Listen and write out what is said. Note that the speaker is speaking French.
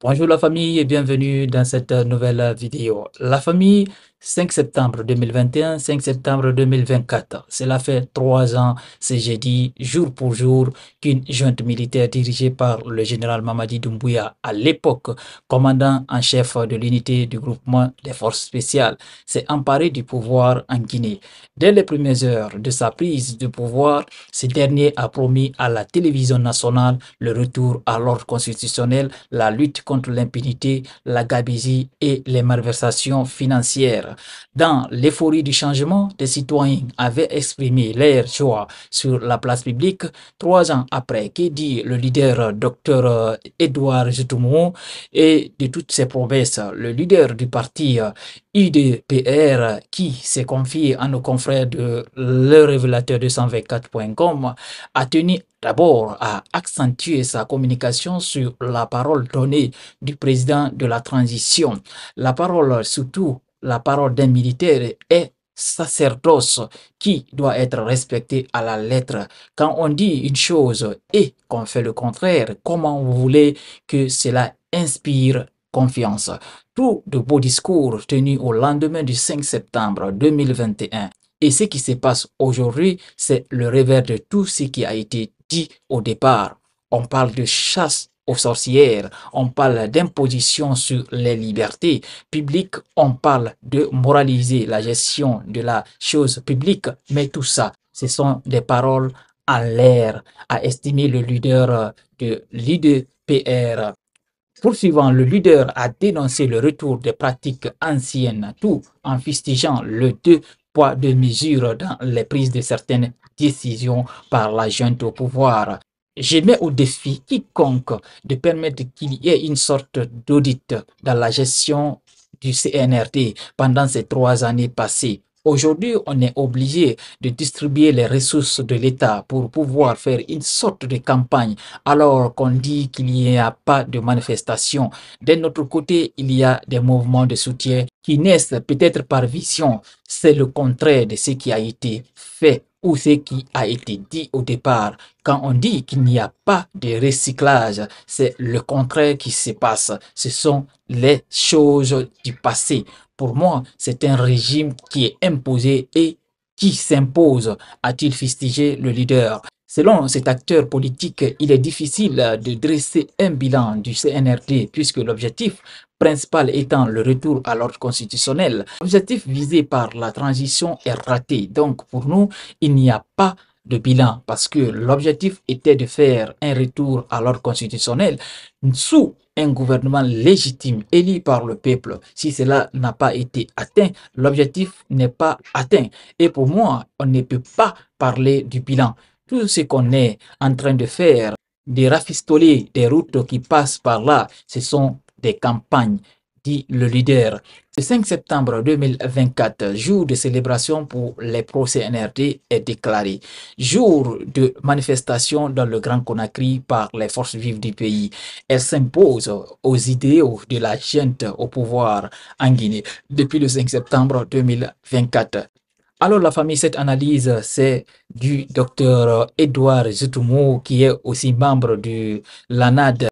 Bonjour la famille et bienvenue dans cette nouvelle vidéo. La famille, 5 septembre 2021, 5 septembre 2024. Cela fait trois ans, c'est jeudi, jour pour jour, qu'une junte militaire dirigée par le général Mamadi Doumbouya, à l'époque commandant en chef de l'unité du groupement des forces spéciales, s'est emparée du pouvoir en Guinée. Dès les premières heures de sa prise de pouvoir, ce dernier a promis à la télévision nationale le retour à l'ordre constitutionnel, la lutte contre l'impunité, la gabésie et les malversations financières. Dans l'euphorie du changement, des citoyens avaient exprimé leur choix sur la place publique trois ans après Qui dit le leader docteur Edouard euh, Zetoumou et de toutes ses promesses, le leader du parti euh, IDPR qui s'est confié à nos confrères de le révélateur 224.com a tenu d'abord à accentuer sa communication sur la parole donnée du président de la transition. La parole, surtout la parole d'un militaire, est sacerdoce qui doit être respecté à la lettre. Quand on dit une chose et qu'on fait le contraire, comment vous voulez que cela inspire confiance Tout de beaux discours tenus au lendemain du 5 septembre 2021. Et ce qui se passe aujourd'hui, c'est le revers de tout ce qui a été dit au départ. On parle de chasse aux sorcières, on parle d'imposition sur les libertés publiques, on parle de moraliser la gestion de la chose publique, mais tout ça, ce sont des paroles en l'air, a estimé le leader de l'IDPR. Poursuivant, le leader a dénoncé le retour des pratiques anciennes, tout en fustigeant le 2 poids de mesure dans les prises de certaines décisions par la junte au pouvoir. Je mets au défi quiconque de permettre qu'il y ait une sorte d'audit dans la gestion du CNRD pendant ces trois années passées Aujourd'hui, on est obligé de distribuer les ressources de l'État pour pouvoir faire une sorte de campagne alors qu'on dit qu'il n'y a pas de manifestation. D'un autre côté, il y a des mouvements de soutien qui naissent peut-être par vision. C'est le contraire de ce qui a été fait ou ce qui a été dit au départ. Quand on dit qu'il n'y a pas de recyclage, c'est le contraire qui se passe. Ce sont les choses du passé. Pour moi, c'est un régime qui est imposé et qui s'impose, a-t-il fistigé le leader. Selon cet acteur politique, il est difficile de dresser un bilan du CNRD puisque l'objectif principal étant le retour à l'ordre constitutionnel. L'objectif visé par la transition est raté. Donc pour nous, il n'y a pas de bilan parce que l'objectif était de faire un retour à l'ordre constitutionnel sous un gouvernement légitime élu par le peuple. Si cela n'a pas été atteint, l'objectif n'est pas atteint. Et pour moi, on ne peut pas parler du bilan. Tout ce qu'on est en train de faire, de rafistoler des routes qui passent par là, ce sont des campagnes, dit le leader. Le 5 septembre 2024, jour de célébration pour les procès NRD est déclaré. Jour de manifestation dans le Grand Conakry par les forces vives du pays. Elle s'impose aux idéaux de la gente au pouvoir en Guinée depuis le 5 septembre 2024. Alors la famille, cette analyse, c'est du docteur Edouard Zutumo qui est aussi membre de l'ANAD.